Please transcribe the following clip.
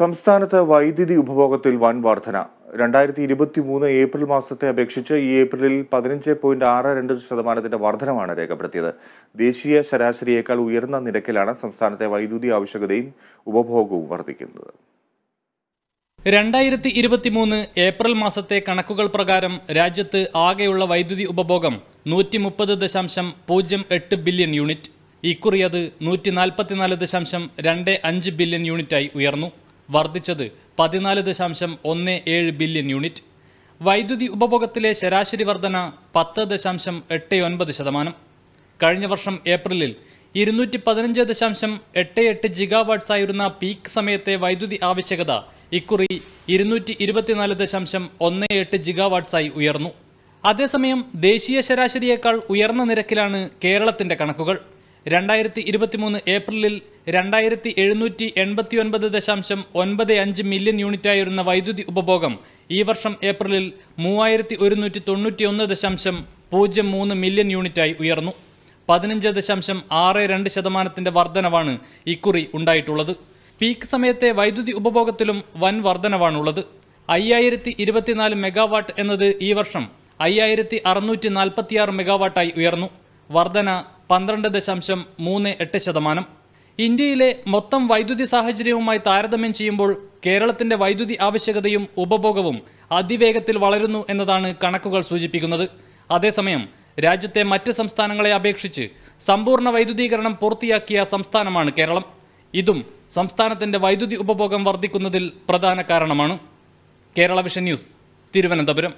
സംസ്ഥാനത്ത് വൈദ്യുതി ഉപഭോഗത്തിൽ വൻ വർധന രണ്ടായിരത്തി ഇരുപത്തി മൂന്ന് ഏപ്രിൽ മാസത്തെ അപേക്ഷിച്ച് ഈ ഏപ്രിലിൽ പതിനഞ്ച് പോയിന്റ് ആറ് രണ്ട് ശതമാനത്തിന്റെ വർധനമാണ് രേഖപ്പെടുത്തിയത് ദേശീയ ശരാശരിയേക്കാൾ ഉയർന്ന നിരക്കിലാണ് സംസ്ഥാനത്തെ വൈദ്യുതി ആവശ്യകതയും ഉപഭോഗവും വർദ്ധിക്കുന്നത് രണ്ടായിരത്തി ഇരുപത്തി മൂന്ന് ഏപ്രിൽ മാസത്തെ കണക്കുകൾ പ്രകാരം രാജ്യത്ത് ആകെയുള്ള വൈദ്യുതി ഉപഭോഗം നൂറ്റി മുപ്പത് ദശാംശം പൂജ്യം എട്ട് ബില്യൺ യൂണിറ്റ് ഇക്കുറി അത് നൂറ്റി നാൽപ്പത്തിനാല് ദശാംശം രണ്ട് അഞ്ച് ബില്യൺ യൂണിറ്റായി ഉയർന്നു വർദ്ധിച്ചത് പതിനാല് ദശാംശം ഒന്ന് ഏഴ് ബില്യൺ യൂണിറ്റ് വൈദ്യുതി ഉപഭോഗത്തിലെ ശരാശരി വർധന പത്ത് ദശാംശം എട്ട് ഒൻപത് ശതമാനം കഴിഞ്ഞ വർഷം ഏപ്രിലിൽ ഇരുന്നൂറ്റി പതിനഞ്ച് ദശാംശം എട്ട് എട്ട് ജിഗാവാട്ട്സ് ആയിരുന്ന പീക്ക് സമയത്തെ വൈദ്യുതി ആവശ്യകത ഇക്കുറി ഇരുന്നൂറ്റി ഇരുപത്തിനാല് ദശാംശം ഒന്ന് എട്ട് ജിഗാവാട്ട്സായി ഉയർന്നു അതേസമയം ദേശീയ ശരാശരിയേക്കാൾ ഉയർന്ന നിരക്കിലാണ് കേരളത്തിൻ്റെ കണക്കുകൾ രണ്ടായിരത്തി ഇരുപത്തിമൂന്ന് ഏപ്രിലിൽ രണ്ടായിരത്തി എഴുന്നൂറ്റി എൺപത്തി ഒൻപത് ദശാംശം ഒൻപത് അഞ്ച് മില്യൺ യൂണിറ്റായിരുന്ന വൈദ്യുതി ഉപഭോഗം ഈ വർഷം ഏപ്രിലിൽ മൂവായിരത്തി ഒരുന്നൂറ്റി തൊണ്ണൂറ്റി ഒന്ന് ദശാംശം പൂജ്യം മൂന്ന് മില്യൺ യൂണിറ്റായി ഉയർന്നു പതിനഞ്ച് ദശാംശം ആറ് രണ്ട് ശതമാനത്തിൻ്റെ വർധനവാണ് ഇക്കുറി ഉണ്ടായിട്ടുള്ളത് പീക്ക് സമയത്തെ വൈദ്യുതി ഉപഭോഗത്തിലും വൻ വർധനവാണുള്ളത് അയ്യായിരത്തി ഇരുപത്തിനാല് മെഗാവാട്ട് എന്നത് ഈ വർഷം അയ്യായിരത്തി അറുന്നൂറ്റി നാൽപ്പത്തിയാറ് മെഗാവാട്ടായി ഉയർന്നു വർധന പന്ത്രണ്ട് ദശാംശം മൂന്ന് എട്ട് ശതമാനം ഇന്ത്യയിലെ മൊത്തം വൈദ്യുതി സാഹചര്യവുമായി താരതമ്യം ചെയ്യുമ്പോൾ കേരളത്തിന്റെ വൈദ്യുതി ആവശ്യകതയും ഉപഭോഗവും അതിവേഗത്തിൽ വളരുന്നു എന്നതാണ് കണക്കുകൾ സൂചിപ്പിക്കുന്നത് അതേസമയം രാജ്യത്തെ മറ്റ് സംസ്ഥാനങ്ങളെ അപേക്ഷിച്ച് സമ്പൂർണ്ണ വൈദ്യുതീകരണം പൂർത്തിയാക്കിയ സംസ്ഥാനമാണ് കേരളം ഇതും സംസ്ഥാനത്തിന്റെ വൈദ്യുതി ഉപഭോഗം വർദ്ധിക്കുന്നതിൽ പ്രധാന കാരണമാണ് കേരള വിഷൻ ന്യൂസ് തിരുവനന്തപുരം